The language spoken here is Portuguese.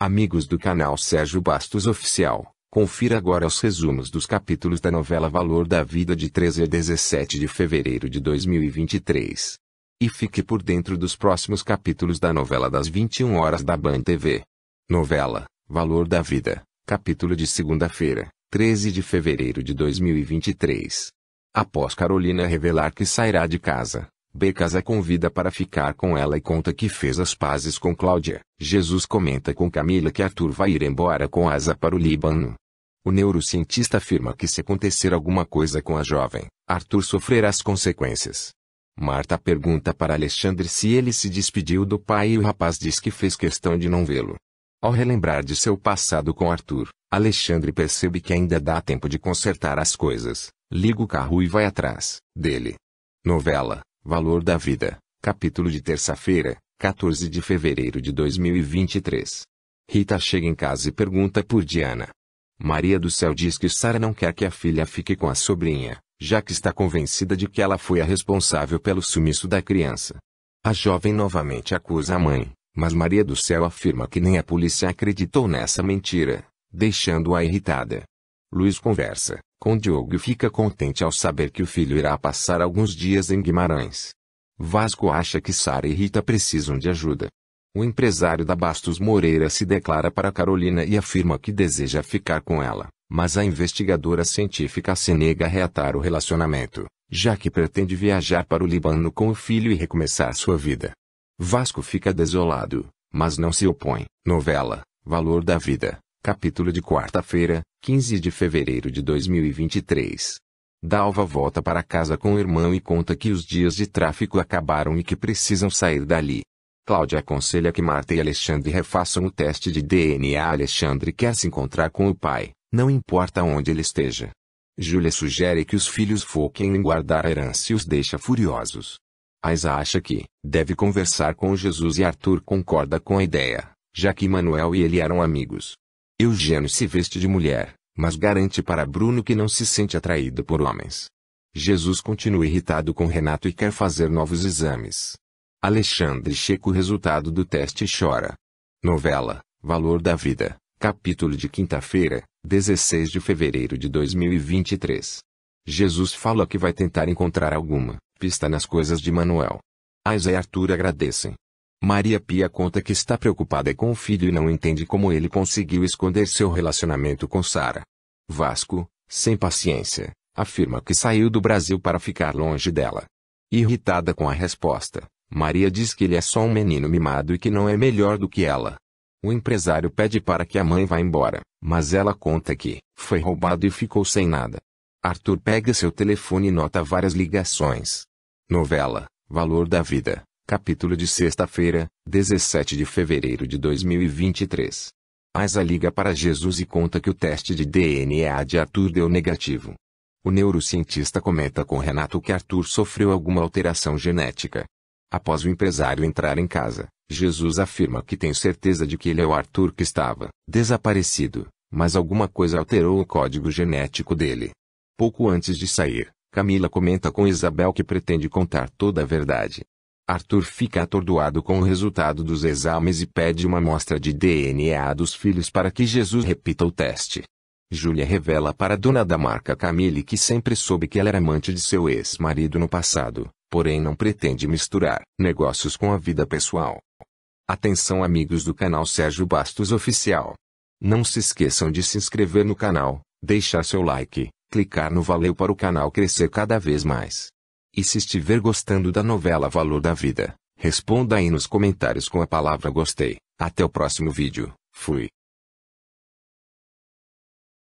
Amigos do canal Sérgio Bastos Oficial, confira agora os resumos dos capítulos da novela Valor da Vida de 13 a 17 de fevereiro de 2023. E fique por dentro dos próximos capítulos da novela das 21 horas da Band TV. Novela Valor da Vida, capítulo de segunda-feira, 13 de fevereiro de 2023. Após Carolina revelar que sairá de casa, Becas a convida para ficar com ela e conta que fez as pazes com Cláudia. Jesus comenta com Camila que Arthur vai ir embora com asa para o Líbano. O neurocientista afirma que se acontecer alguma coisa com a jovem, Arthur sofrerá as consequências. Marta pergunta para Alexandre se ele se despediu do pai e o rapaz diz que fez questão de não vê-lo. Ao relembrar de seu passado com Arthur, Alexandre percebe que ainda dá tempo de consertar as coisas, liga o carro e vai atrás dele. Novela Valor da Vida, capítulo de terça-feira, 14 de fevereiro de 2023. Rita chega em casa e pergunta por Diana. Maria do Céu diz que Sara não quer que a filha fique com a sobrinha, já que está convencida de que ela foi a responsável pelo sumiço da criança. A jovem novamente acusa a mãe, mas Maria do Céu afirma que nem a polícia acreditou nessa mentira, deixando-a irritada. Luiz conversa, com Diogo fica contente ao saber que o filho irá passar alguns dias em Guimarães. Vasco acha que Sara e Rita precisam de ajuda. O empresário da Bastos Moreira se declara para Carolina e afirma que deseja ficar com ela, mas a investigadora científica se nega a reatar o relacionamento, já que pretende viajar para o Líbano com o filho e recomeçar sua vida. Vasco fica desolado, mas não se opõe. Novela Valor da Vida Capítulo de quarta-feira, 15 de fevereiro de 2023. Dalva volta para casa com o irmão e conta que os dias de tráfico acabaram e que precisam sair dali. Cláudia aconselha que Marta e Alexandre refaçam o teste de DNA. Alexandre quer se encontrar com o pai, não importa onde ele esteja. Júlia sugere que os filhos foquem em guardar a herança e os deixa furiosos. Aisa acha que deve conversar com Jesus e Arthur concorda com a ideia, já que Manuel e ele eram amigos. Eugênio se veste de mulher, mas garante para Bruno que não se sente atraído por homens. Jesus continua irritado com Renato e quer fazer novos exames. Alexandre checa o resultado do teste e chora. Novela, Valor da Vida, capítulo de quinta-feira, 16 de fevereiro de 2023. Jesus fala que vai tentar encontrar alguma pista nas coisas de Manuel. Asa e Arthur agradecem, Maria Pia conta que está preocupada com o filho e não entende como ele conseguiu esconder seu relacionamento com Sara. Vasco, sem paciência, afirma que saiu do Brasil para ficar longe dela. Irritada com a resposta, Maria diz que ele é só um menino mimado e que não é melhor do que ela. O empresário pede para que a mãe vá embora, mas ela conta que foi roubado e ficou sem nada. Arthur pega seu telefone e nota várias ligações. Novela, Valor da Vida. Capítulo de sexta-feira, 17 de fevereiro de 2023. Aiza liga para Jesus e conta que o teste de DNA de Arthur deu negativo. O neurocientista comenta com Renato que Arthur sofreu alguma alteração genética. Após o empresário entrar em casa, Jesus afirma que tem certeza de que ele é o Arthur que estava desaparecido, mas alguma coisa alterou o código genético dele. Pouco antes de sair, Camila comenta com Isabel que pretende contar toda a verdade, Arthur fica atordoado com o resultado dos exames e pede uma amostra de DNA dos filhos para que Jesus repita o teste. Júlia revela para a dona da marca Camille que sempre soube que ela era amante de seu ex-marido no passado, porém não pretende misturar negócios com a vida pessoal. Atenção amigos do canal Sérgio Bastos Oficial. Não se esqueçam de se inscrever no canal, deixar seu like, clicar no valeu para o canal crescer cada vez mais. E se estiver gostando da novela Valor da Vida, responda aí nos comentários com a palavra gostei. Até o próximo vídeo. Fui.